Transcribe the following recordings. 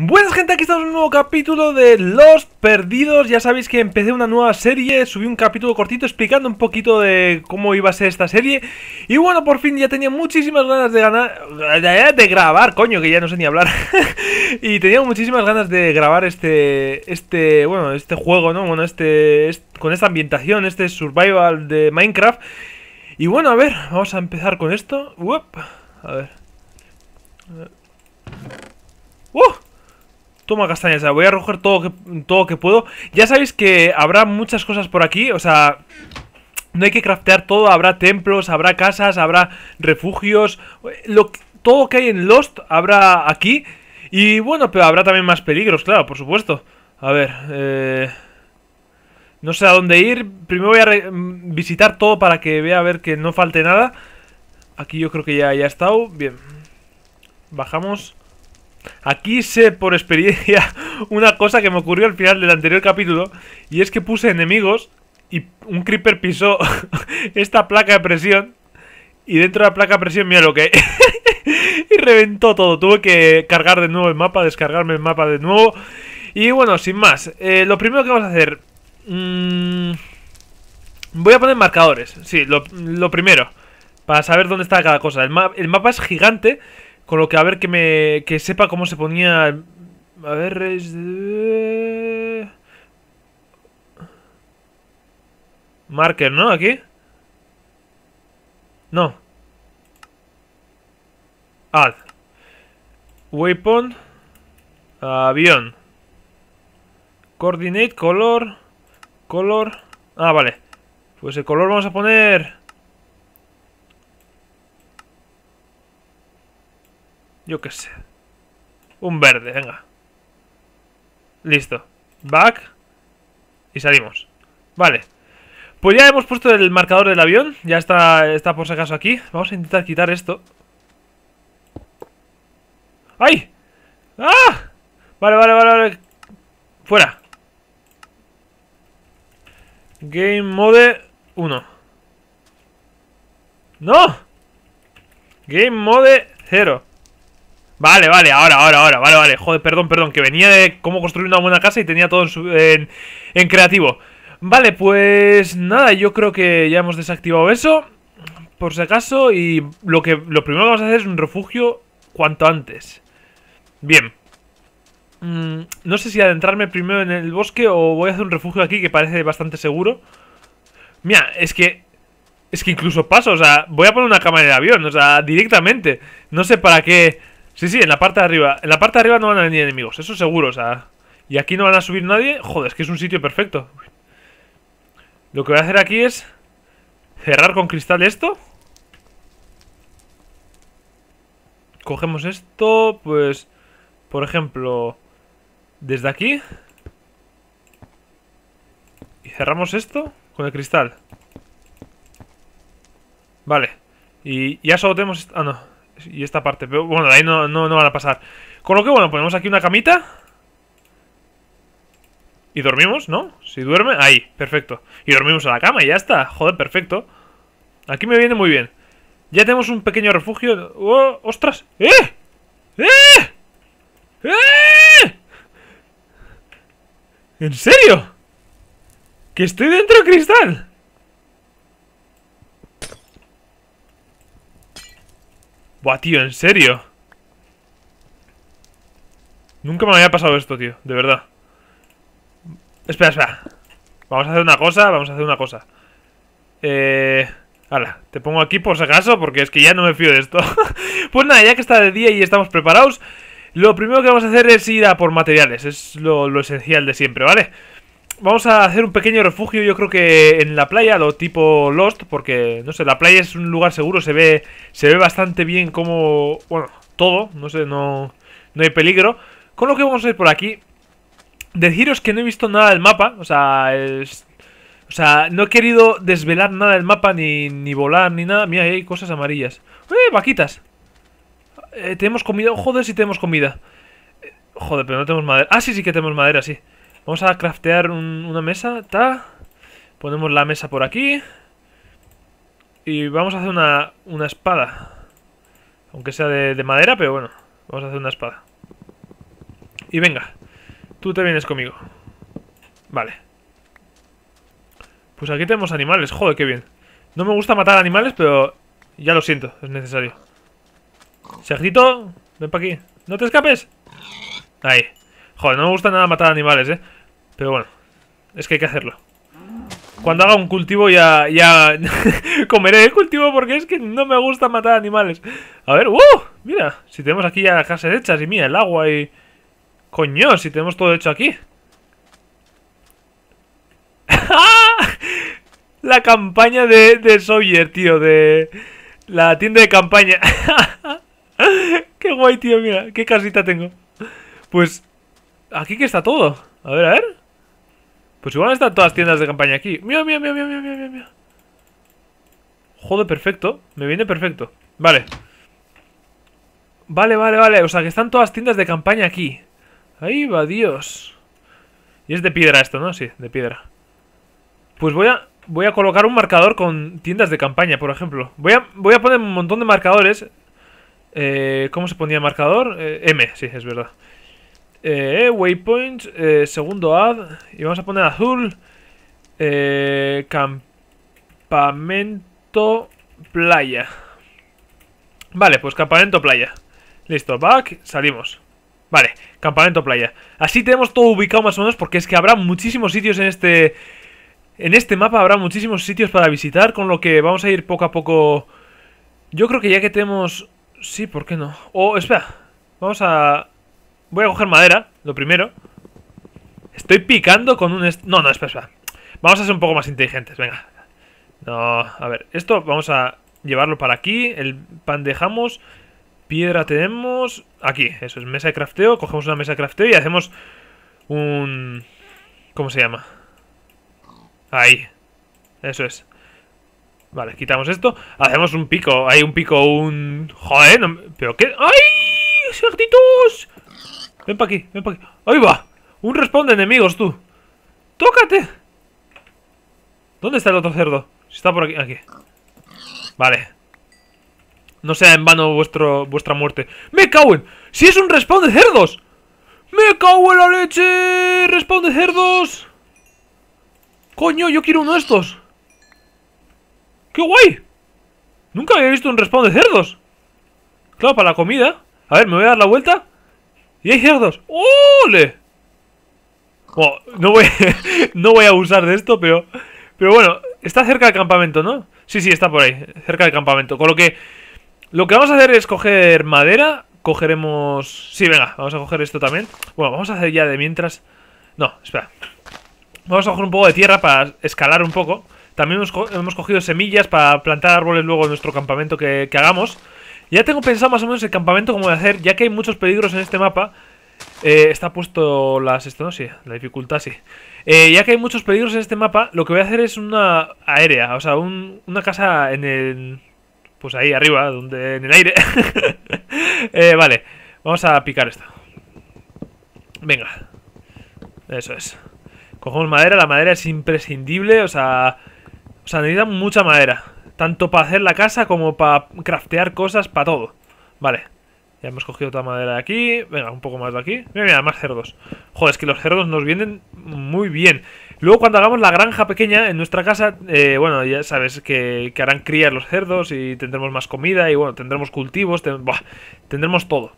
Buenas gente, aquí estamos en un nuevo capítulo de Los Perdidos Ya sabéis que empecé una nueva serie, subí un capítulo cortito explicando un poquito de cómo iba a ser esta serie Y bueno, por fin ya tenía muchísimas ganas de ganar, de grabar, coño, que ya no sé ni hablar Y tenía muchísimas ganas de grabar este, este, bueno, este juego, ¿no? Bueno, este, con esta ambientación, este survival de Minecraft Y bueno, a ver, vamos a empezar con esto Uop, A ver ¡Uh! Toma castañas, voy a arrojar todo que, que puedo. Ya sabéis que habrá muchas cosas por aquí, o sea... No hay que craftear todo, habrá templos, habrá casas, habrá refugios, lo, que hay en Lost habrá aquí. Y bueno, pero habrá también más peligros, claro, por supuesto. A ver, eh, No sé a dónde ir. Primero voy a mm, visitar todo para que vea a ver que no falte nada. Aquí yo creo que ya, ya he estado. Bien. Bajamos. Aquí sé por experiencia una cosa que me ocurrió al final del anterior capítulo y es que puse enemigos y un creeper pisó esta placa de presión y dentro de la placa de presión mira lo que... y reventó todo. Tuve que cargar de nuevo el mapa, descargarme el mapa de nuevo. Y bueno, sin más, eh, lo primero que vamos a hacer... Mm, voy a poner marcadores, sí, lo, primero. Para saber dónde está cada cosa. el mapa es gigante con lo que a ver que me. que sepa cómo se ponía. A ver, Marker, ¿no? Aquí. No. Add. Weapon. Avión. Coordinate, color. Color. Ah, vale. Pues el color vamos a poner. Yo qué sé. Un verde, venga. Listo. Back. Y salimos. Vale. Pues ya hemos puesto el marcador del avión. Ya está, está por si acaso aquí. Vamos a intentar quitar esto. ¡Ay! ¡Ah! Vale, vale, vale, vale. Fuera. Game mode 1. ¡No! Game mode 0. Vale, vale, ahora, ahora, ahora, vale, vale. Joder, perdón, perdón, que venía de cómo construir una buena casa y tenía todo en, en, creativo. Vale, pues nada, yo creo que ya hemos desactivado eso, por si acaso, y lo, que, lo primero que vamos a hacer es un refugio cuanto antes. Bien. Mm, no sé si adentrarme primero en el bosque o voy a hacer un refugio aquí que parece bastante seguro. Mira, es que es que incluso paso, o sea, voy a poner una cámara de avión, o sea, directamente. No sé para qué Sí, sí, en la parte de arriba. En la parte de arriba no van a venir enemigos, eso seguro, o sea... Y aquí no van a subir nadie. Joder, es que es un sitio perfecto. Lo que voy a hacer aquí es... Cerrar con cristal esto. Cogemos esto, pues... Por ejemplo... Desde aquí. Y cerramos esto con el cristal. Vale. Y ya solo tenemos... Ah, no y esta parte. Pero bueno, de ahí no, van a pasar. Con lo que, bueno, ponemos aquí una camita. Y dormimos, ¿no? Si duerme, ahí, perfecto. Y dormimos a la cama y ya está. Joder, perfecto. Aquí me viene muy bien. Ya tenemos un pequeño refugio. ¡Oh, ¡Ostras! ¡Eh! ¡Eh! ¡Eh! ¿En serio? ¿Que estoy dentro del cristal? tío, ¿en serio? Nunca me había pasado esto, tío, de verdad Espera, espera Vamos a hacer una cosa, vamos a hacer una cosa Eh... Hala, te pongo aquí por si acaso Porque es que ya no me fío de esto Pues nada, ya que está de día y estamos preparados Lo primero que vamos a hacer es ir a por materiales Es lo, esencial de siempre, ¿vale? vale vamos a hacer un pequeño refugio, yo creo que en la playa, lo tipo Lost, porque, no sé, la playa es un lugar seguro, se ve, se ve bastante bien como, bueno, todo, no sé, no, no hay peligro. Con lo que vamos a ir por aquí, deciros que no he visto nada del mapa, o sea, no he querido desvelar nada del mapa, ni, volar, ni nada. Mira, hay cosas amarillas. ¡Eh, vaquitas! Eh, ¿Tenemos comida? Joder, si tenemos comida. Eh, joder, pero no tenemos madera. Ah, sí, sí que tenemos madera, sí. Vamos a craftear una mesa, ta. Ponemos la mesa por aquí. Y vamos a hacer una, espada. Aunque sea de, madera, pero bueno. Vamos a hacer una espada. Y venga. Tú te vienes conmigo. Vale. Pues aquí tenemos animales. Joder, qué bien. No me gusta matar animales, pero... Ya lo siento, es necesario. Sejito, ven para aquí. ¡No te escapes! Ahí. Joder, no me gusta nada matar animales, eh. Pero bueno, es que hay que hacerlo. Cuando haga un cultivo ya, comeré el cultivo porque es que no me gusta matar animales. A ver, ¡uh! Mira, si tenemos aquí ya las casas hechas y mira, el agua y... Coño, si tenemos todo hecho aquí. la campaña de, de Sawyer, tío, de... La tienda de campaña. qué guay, tío, mira, qué casita tengo. Pues aquí que está todo. A ver, a ver. Pues igual están todas tiendas de campaña aquí. mío, Joder, perfecto. Me viene perfecto. Vale. Vale, vale, vale. O sea, que están todas tiendas de campaña aquí. Ahí va, Dios. Y es de piedra esto, ¿no? Sí, de piedra. Pues voy a, voy a colocar un marcador con tiendas de campaña, por ejemplo. Voy a, voy a poner un montón de marcadores. Eh, ¿Cómo se ponía marcador? Eh, M, sí, es verdad. Eh, eh, waypoint, eh, segundo ad. Y vamos a poner azul. Eh, campamento playa. Vale, pues campamento playa. Listo, back, salimos. Vale, campamento playa. Así tenemos todo ubicado más o menos porque es que habrá muchísimos sitios en este... En este mapa habrá muchísimos sitios para visitar, con lo que vamos a ir poco a poco... Yo creo que ya que tenemos... Sí, ¿por qué no? oh, espera, vamos a Voy a coger madera, lo primero. Estoy picando con un... No, no, espera, espera. Vamos a ser un poco más inteligentes, venga. No, a ver, esto vamos a llevarlo para aquí. El pan dejamos. Piedra tenemos... Aquí, eso es mesa de crafteo. Cogemos una mesa de crafteo y hacemos un... ¿Cómo se llama? Ahí. Eso es. Vale, quitamos esto. Hacemos un pico. Hay un pico, un... Joder, ¿Pero qué? ¡Ay! ¡Cerditos! Ven para aquí, ven para aquí. ¡Ahí va! Un respawn de enemigos, tú. ¡Tócate! ¿Dónde está el otro cerdo? Si está por aquí. Aquí. Vale. No sea en vano vuestro, vuestra muerte. ¡Me cago en! ¡Si es un respawn de cerdos! ¡Me cago en la leche! ¡Respawn de cerdos! ¡Coño, yo quiero uno de estos! ¡Qué guay! Nunca había visto un respawn de cerdos Claro, para la comida A ver, me voy a dar la vuelta hay cerdos. ¡Ole! Bueno, no, voy, no voy a abusar de esto, pero... Pero bueno, está cerca del campamento, ¿no? Sí, sí, está por ahí, cerca del campamento. Con lo que... Lo que vamos a hacer es coger madera. Cogeremos... Sí, venga, vamos a coger esto también. Bueno, vamos a hacer ya de mientras... No, espera. Vamos a coger un poco de tierra para escalar un poco. También hemos, cogido semillas para plantar árboles luego en nuestro campamento que, que hagamos. Ya tengo pensado más o menos el campamento como voy a hacer, ya que hay muchos peligros en este mapa. Eh, está puesto las... Esto no, sí, la dificultad sí. Eh, ya que hay muchos peligros en este mapa, lo que voy a hacer es una aérea, o sea, una casa en el... Pues ahí arriba, donde en el aire. Eh, vale, vamos a picar esto. Venga. Eso es. Cogemos madera, la madera es imprescindible, o sea... O sea, necesita mucha madera. Tanto para hacer la casa como para craftear cosas, para todo. Vale. Ya hemos cogido otra madera de aquí. Venga, un poco más de aquí. Mira, mira, más cerdos. Joder, es que los cerdos nos vienen muy bien. Luego cuando hagamos la granja pequeña en nuestra casa, eh, bueno, ya sabes que, harán crías los cerdos y tendremos más comida y bueno, tendremos cultivos, tendremos todo.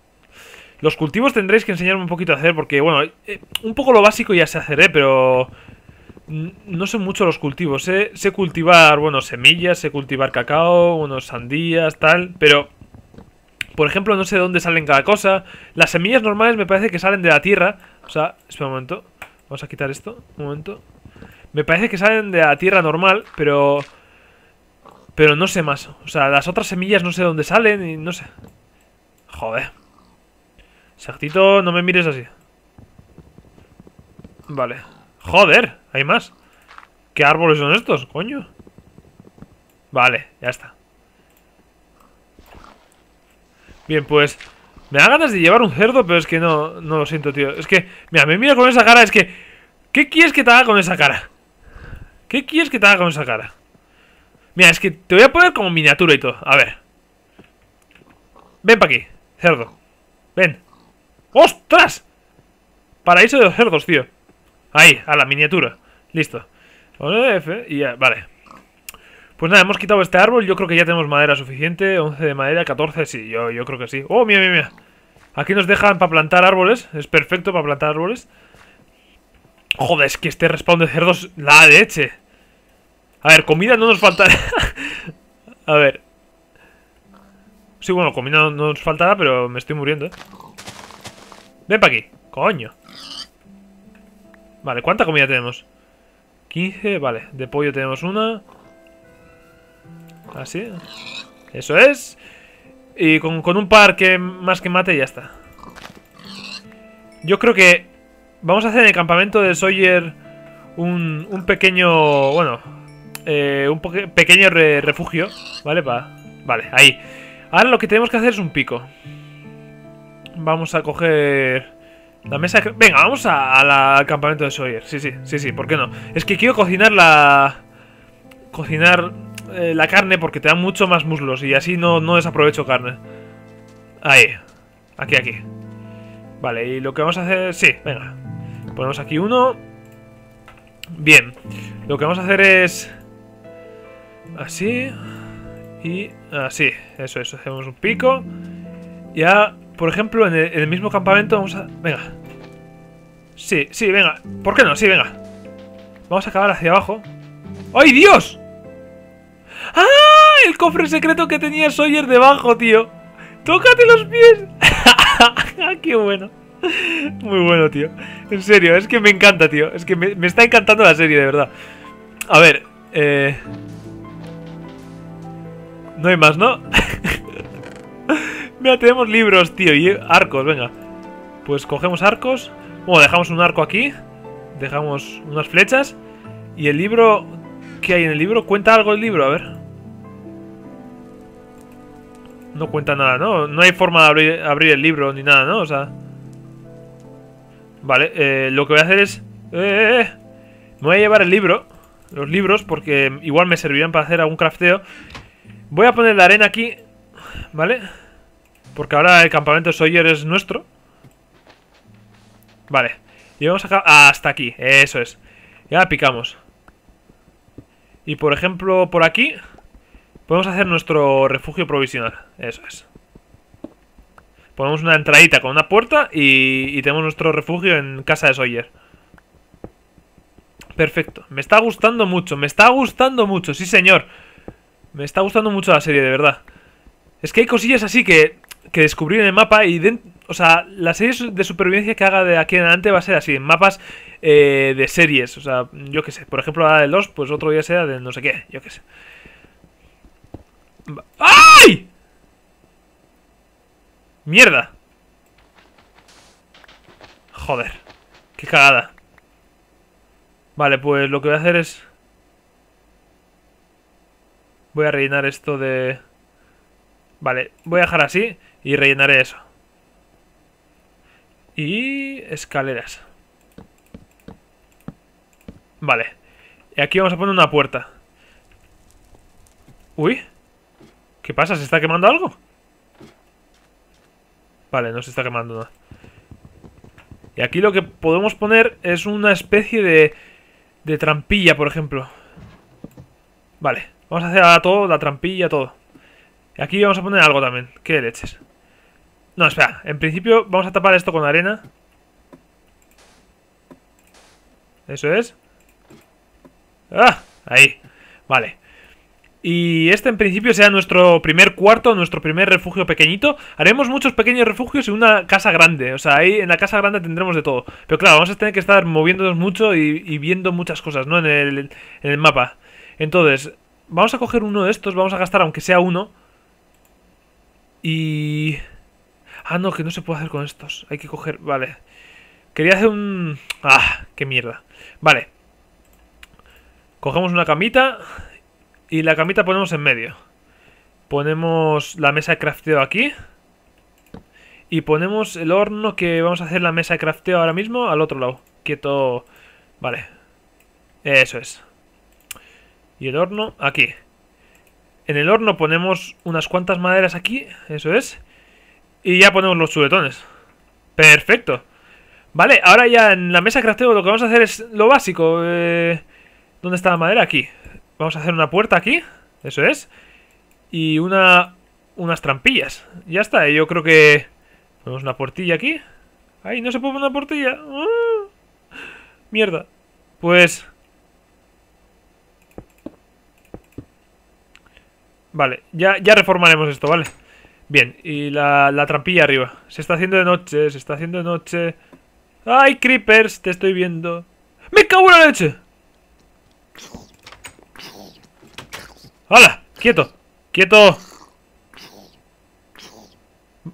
Los cultivos tendréis que enseñarme un poquito a hacer porque, bueno, eh, un poco lo básico ya se haceré, eh, pero no sé mucho los cultivos. Sé, cultivar, bueno, semillas, sé cultivar cacao, unos sandías, tal, pero... Por ejemplo, no sé de dónde salen cada cosa. Las semillas normales me parece que salen de la tierra. O sea, espera un momento. Vamos a quitar esto, un momento. Me parece que salen de la tierra normal, pero... Pero no sé más. O sea, las otras semillas no sé de dónde salen y no sé. Joder. Sactito, no me mires así. Vale. Joder. ¿Hay más? ¿Qué árboles son estos? Coño. Vale, ya está. Bien, pues... Me da ganas de llevar un cerdo, pero es que no, no lo siento, tío. Es que, mira, me mira con esa cara, es que... ¿Qué quieres que te haga con esa cara? ¿Qué quieres que te haga con esa cara? Mira, es que te voy a poner como miniatura y todo. A ver. Ven para aquí, cerdo. Ven. ¡Ostras! Paraíso de los cerdos, tío. Ahí, a la miniatura. Listo. F y ya, vale. Pues nada, hemos quitado este árbol. Yo creo que ya tenemos madera suficiente. 11 de madera, 14, sí, yo, yo creo que sí. ¡Oh, mira, mira, mira! Aquí nos dejan para plantar árboles. Es perfecto para plantar árboles. Joder, es que este respawn de cerdos... La leche. A ver, comida no nos faltará. a ver. Sí, bueno, comida no, nos faltará, pero me estoy muriendo, eh. Ven para aquí. Coño. Vale, ¿cuánta comida tenemos? 15, vale. De pollo tenemos una. Así. Eso es. Y con, un par que más que mate ya está. Yo creo que vamos a hacer en el campamento de Sawyer un, pequeño... Bueno, eh, un pequeño refugio. ¿Vale? va. vale, ahí. Ahora lo que tenemos que hacer es un pico. Vamos a coger... La mesa... Venga, vamos al campamento de Sawyer. Sí, sí, sí, sí, ¿por qué no? Es que quiero cocinar la... Cocinar eh, la carne porque te da mucho más muslos y así no, no desaprovecho carne. Ahí. Aquí, aquí. Vale, y lo que vamos a hacer... Sí, venga. Ponemos aquí uno. Bien. Lo que vamos a hacer es... Así. Y así. Eso, eso. Hacemos un pico. Ya por ejemplo, en el, mismo campamento vamos a... Venga. Sí, sí, venga. ¿Por qué no? Sí, venga. Vamos a acabar hacia abajo. ¡Ay, Dios! ¡Ah! El cofre secreto que tenía Sawyer debajo, tío. ¡Tócate los pies! ¡Qué bueno! Muy bueno, tío. En serio, es que me encanta, tío. Es que me, está encantando la serie, de verdad. A ver, eh... No hay más, ¿no? Mira, tenemos libros, tío, y arcos, venga. Pues cogemos arcos. Bueno, dejamos un arco aquí. Dejamos unas flechas. Y el libro... ¿Qué hay en el libro? ¿Cuenta algo el libro? A ver. No cuenta nada, ¿no? No hay forma de abrir, el libro ni nada, ¿no? O sea... Vale, eh, lo que voy a hacer es... Eh, eh, eh, me voy a llevar el libro. Los libros, porque igual me servirán para hacer algún crafteo. Voy a poner la arena aquí. ¿Vale? vale porque ahora el campamento de Sawyer es nuestro. Vale. Y vamos hasta aquí. Eso es. Ya picamos. Y por ejemplo, por aquí podemos hacer nuestro refugio provisional. Eso es. Ponemos una entradita con una puerta y, y tenemos nuestro refugio en casa de Sawyer. Perfecto. Me está gustando mucho. Me está gustando mucho. Sí, señor. Me está gustando mucho la serie, de verdad. Es que hay cosillas así que que descubrir en el mapa y dentro... o sea, la serie de supervivencia que haga de aquí en adelante va a ser así, en mapas eh, de series, o sea, yo qué sé, por ejemplo la de los, pues otro día sea de no sé qué, yo qué sé. ¡Ay! ¡Mierda! Joder, qué cagada. Vale, pues lo que voy a hacer es... Voy a rellenar esto de... Vale, voy a dejar así y rellenaré eso. Y escaleras. Vale. Y aquí vamos a poner una puerta. Uy. ¿Qué pasa? ¿Se está quemando algo? Vale, no se está quemando nada. Y aquí lo que podemos poner es una especie de... De trampilla, por ejemplo. Vale. Vamos a hacer todo, la trampilla, todo. Aquí vamos a poner algo también. Qué leches. No, espera. En principio vamos a tapar esto con arena. Eso es. ¡Ah! Ahí. Vale. Y este en principio será nuestro primer cuarto, nuestro primer refugio pequeñito. Haremos muchos pequeños refugios y una casa grande. O sea, ahí en la casa grande tendremos de todo. Pero claro, vamos a tener que estar moviéndonos mucho y, viendo muchas cosas, ¿no? En el, en el mapa. Entonces, vamos a coger uno de estos, vamos a gastar aunque sea uno. Y... Ah, no, que no se puede hacer con estos. Hay que coger... Vale. Quería hacer un... Ah, qué mierda. Vale. Cogemos una camita. Y la camita ponemos en medio. Ponemos la mesa de crafteo aquí. Y ponemos el horno que vamos a hacer la mesa de crafteo ahora mismo al otro lado. Quieto. Vale. Eso es. Y el horno aquí. En el horno ponemos unas cuantas maderas aquí, eso es. Y ya ponemos los chuletones. Perfecto. Vale, ahora ya en la mesa de crafteo lo que vamos a hacer es lo básico. Eh, ¿Dónde está la madera? Aquí. Vamos a hacer una puerta aquí, eso es. Y una unas trampillas. Ya está, yo creo que... Ponemos una puertilla aquí. ¡Ay, no se puede poner una portilla. ¡Ah! Mierda. Pues... Vale, ya, reformaremos esto, ¿vale? Bien, y la, la trampilla arriba. Se está haciendo de noche, se está haciendo de noche. ¡Ay, creepers! Te estoy viendo. ¡Me cago en la leche! ¡Hala! ¡Quieto! ¡Quieto!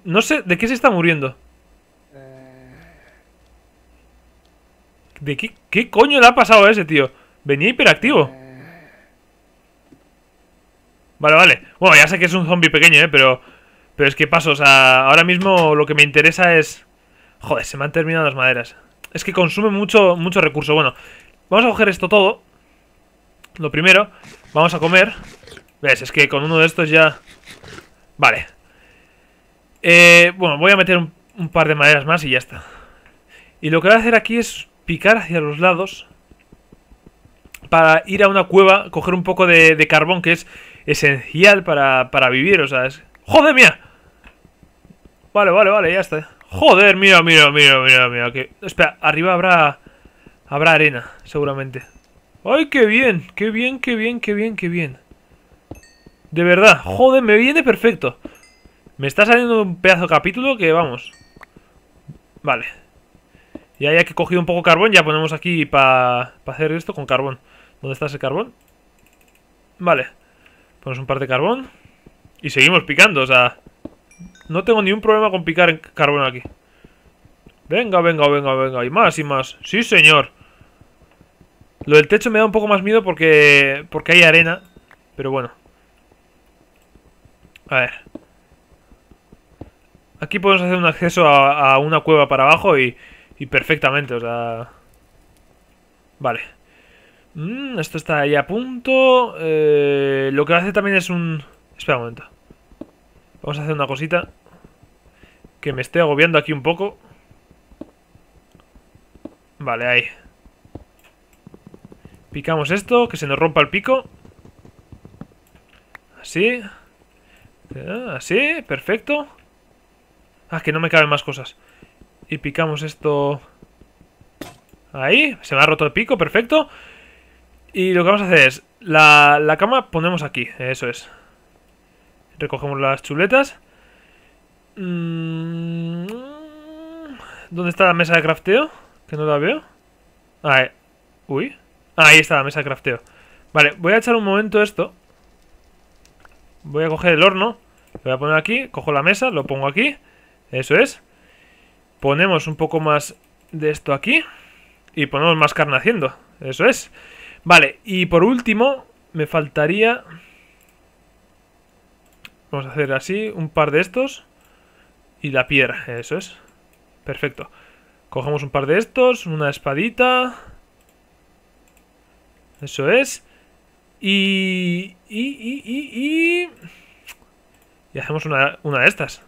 No sé, ¿de qué se está muriendo? Eh. ¿De qué, qué coño le ha pasado a ese tío? Venía hiperactivo. Eh. Vale, vale. Bueno, ya sé que es un zombie pequeño, ¿eh? Pero, pero es que paso, o sea, ahora mismo lo que me interesa es... Joder, se me han terminado las maderas. Es que consume mucho, mucho recurso. Bueno, vamos a coger esto todo. Lo primero, vamos a comer. ¿Ves? Es que con uno de estos ya... Vale. Eh, bueno, voy a meter un, par de maderas más y ya está. Y lo que voy a hacer aquí es picar hacia los lados para ir a una cueva, coger un poco de, carbón, que es esencial para, vivir, o sea, es... ¡Joder, mía! Vale, vale, vale, ya está. ¡Joder, mira, mira, mira, mira! mira que... Espera, arriba habrá... Habrá arena, seguramente. ¡Ay, qué bien! ¡Qué bien, qué bien, qué bien, qué bien! De verdad, joder, me viene perfecto. Me está saliendo un pedazo de capítulo que vamos. Vale. Ya, ya que he cogido un poco de carbón, ya ponemos aquí para pa hacer esto con carbón. ¿Dónde está ese carbón? Vale. Ponemos un par de carbón. Y seguimos picando, o sea... No tengo ningún problema con picar en carbón aquí. Venga, venga, venga, venga. Y más, y más. ¡Sí, señor! Lo del techo me da un poco más miedo porque... Porque hay arena. Pero bueno. A ver. Aquí podemos hacer un acceso a, una cueva para abajo y, y perfectamente, o sea... Vale. Mm, esto está ahí a punto. Eh, lo que hace también es un... Espera un momento. Vamos a hacer una cosita. Que me esté agobiando aquí un poco. Vale, ahí. Picamos esto, que se nos rompa el pico. Así. Ah, así, perfecto. Ah, que no me caben más cosas. Y picamos esto... Ahí, se me ha roto el pico, perfecto. Y lo que vamos a hacer es, la, cama ponemos aquí, eso es. Recogemos las chuletas. Mm, ¿Dónde está la mesa de crafteo? Que no la veo. Ah, eh, uy. Ah, ahí está la mesa de crafteo. Vale, voy a echar un momento esto. Voy a coger el horno. Lo voy a poner aquí. Cojo la mesa, lo pongo aquí. Eso es. Ponemos un poco más de esto aquí. Y ponemos más carne haciendo. Eso es. Vale, y por último, me faltaría... Vamos a hacer así, un par de estos. Y la piedra, eso es. Perfecto. Cogemos un par de estos, una espadita. Eso es. Y... Y... Y... Y... y... hacemos una, una de estas.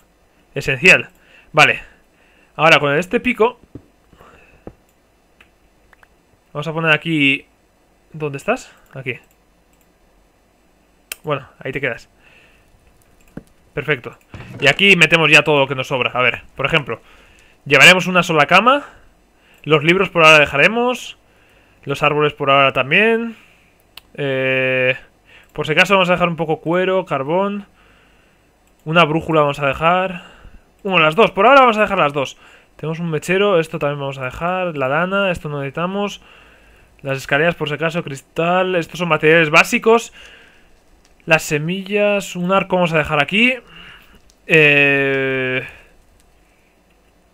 Esencial. Vale. Ahora con este pico... Vamos a poner aquí ¿Dónde estás? Aquí. Bueno, ahí te quedas. Perfecto. Y aquí metemos ya todo lo que nos sobra. A ver, por ejemplo, llevaremos una sola cama. Los libros por ahora dejaremos. Los árboles por ahora también. Eh, por si acaso vamos a dejar un poco cuero, carbón. Una brújula vamos a dejar. Uno, las dos. Por ahora vamos a dejar las dos. Tenemos un mechero. Esto también vamos a dejar. La lana. Esto no necesitamos. Las escaleras, por si acaso, cristal. Estos son materiales básicos. Las semillas, un arco vamos a dejar aquí. Eh,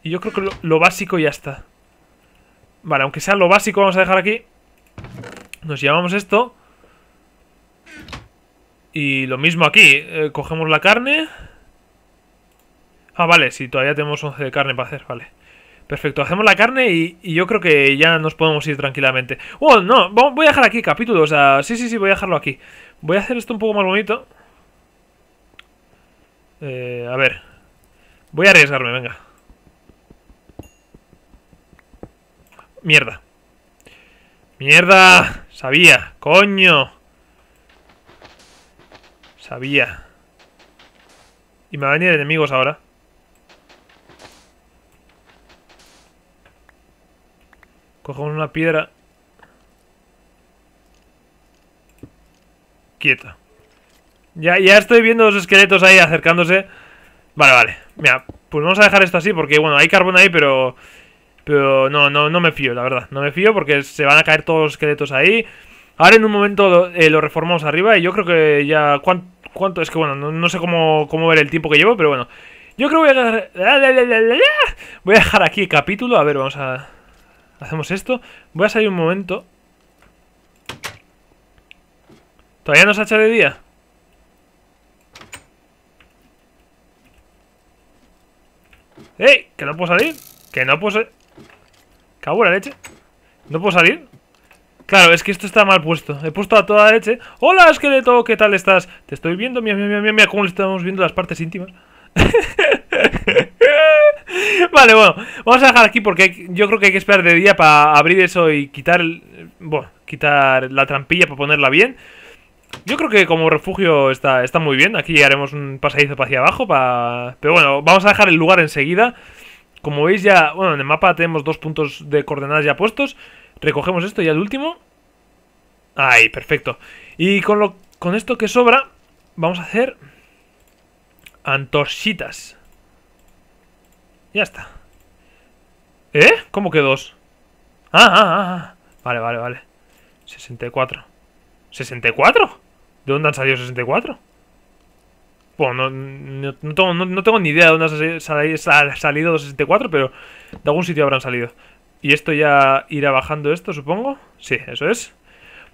y yo creo que lo, básico ya está. Vale, aunque sea lo básico vamos a dejar aquí. Nos llevamos esto. Y lo mismo aquí. Eh, cogemos la carne. Ah, vale, sí, todavía tenemos 11 de carne para hacer, vale. Perfecto, hacemos la carne y, yo creo que ya nos podemos ir tranquilamente. Oh, no, voy a dejar aquí capítulo, o sea, sí, sí, sí, voy a dejarlo aquí. Voy a hacer esto un poco más bonito. Eh, a ver. Voy a arriesgarme, venga. Mierda. Mierda. Sabía, coño. Sabía. Y me van a venir enemigos ahora. Cogemos una piedra. Quieta. Ya, ya estoy viendo los esqueletos ahí acercándose. Vale, vale. Mira, pues vamos a dejar esto así porque, bueno, hay carbón ahí, pero... Pero no, no, no me fío, la verdad. No me fío porque se van a caer todos los esqueletos ahí. Ahora en un momento lo, eh, reformamos arriba y yo creo que ya... ¿Cuánto? Es que, bueno, no, sé cómo, cómo ver el tiempo que llevo, pero bueno. Yo creo que voy a... Dejar... Voy a dejar aquí el capítulo. A ver, vamos a... Hacemos esto. Voy a salir un momento. ¿Todavía nos ha hecho de día? ¡Ey! ¿Que no puedo salir? ¿Que no puedo salir? la leche ¿No puedo salir? Claro, es que esto está mal puesto He puesto a toda leche ¡Hola, esqueleto! ¿Qué tal estás? Te estoy viendo, mira, mira, mira, mira Cómo le estamos viendo las partes íntimas vale, bueno, vamos a dejar aquí porque yo creo que hay que esperar de día para abrir eso y quitar, bueno, quitar la trampilla para ponerla bien. Yo creo que como refugio está, está muy bien. Aquí haremos un pasadizo para hacia abajo. Pero bueno, vamos a dejar el lugar enseguida. Como veis ya, bueno, en el mapa tenemos dos puntos de coordenadas ya puestos. Recogemos esto y al último. Ahí, perfecto. Y con, lo, con esto que sobra, vamos a hacer antorchitas. Ya está. ¿Eh? ¿Cómo que dos? Ah, ah, ah. ah. Vale, vale, vale. 64. ¿64? ¿De dónde han salido 64? Bueno, no, tengo, no tengo, ni idea de dónde han salido los 64, pero de algún sitio habrán salido. Y esto ya irá bajando esto, supongo. Sí, eso es.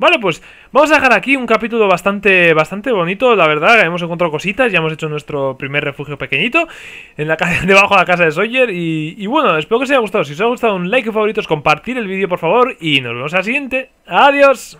Vale, pues vamos a dejar aquí un capítulo bastante, bastante bonito, la verdad. Hemos encontrado cositas, ya hemos hecho nuestro primer refugio pequeñito en la debajo de la casa de Sawyer. Y, bueno, espero que os haya gustado. Si os ha gustado, un like favorito favoritos, compartir el vídeo, por favor. Y nos vemos al siguiente. ¡Adiós!